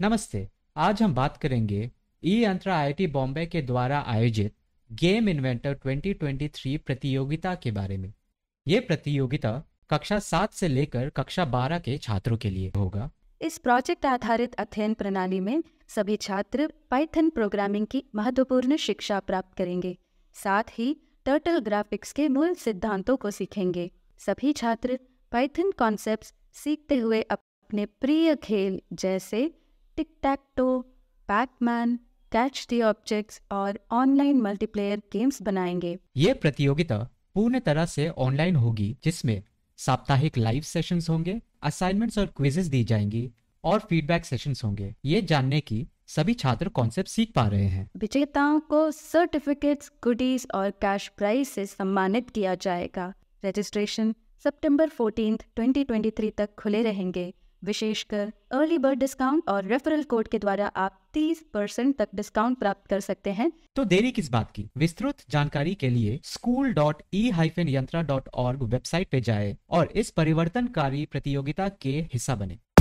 नमस्ते आज हम बात करेंगे ई अंतरा आई बॉम्बे के द्वारा आयोजित गेम इन्वेंटर 2023 प्रतियोगिता के बारे में ये प्रतियोगिता कक्षा सात से लेकर कक्षा बारह के छात्रों के लिए होगा इस प्रोजेक्ट आधारित अध्ययन प्रणाली में सभी छात्र पाइथन प्रोग्रामिंग की महत्वपूर्ण शिक्षा प्राप्त करेंगे साथ ही टर्टल ग्राफिक्स के मूल सिद्धांतों को सीखेंगे सभी छात्र पाइथन कॉन्सेप्ट्स सीखते हुए अपने प्रिय खेल जैसे tic tac toe, Pacman catch the objects और ऑनलाइन मल्टीप्लेयर गेम्स बनाएंगे ये प्रतियोगिता पूर्ण तरह से ऑनलाइन होगी जिसमें साप्ताहिक लाइव सेशंस होंगे असाइनमेंट्स और क्विजेस दी जाएंगी और फीडबैक सेशंस होंगे ये जानने की सभी छात्र कॉन्सेप्ट सीख पा रहे हैं विजेताओं को सर्टिफिकेट्स, गुडीज और कैश प्राइज से सम्मानित किया जाएगा रजिस्ट्रेशन सितंबर 14, 2023 तक खुले रहेंगे विशेषकर अर्ली बर्ड डिस्काउंट और रेफरल कोड के द्वारा आप 30 परसेंट तक डिस्काउंट प्राप्त कर सकते हैं तो देरी किस बात की विस्तृत जानकारी के लिए school dot E hyphen Yantra dot org website पे जाए और इस परिवर्तनकारी प्रतियोगिता के हिस्सा बने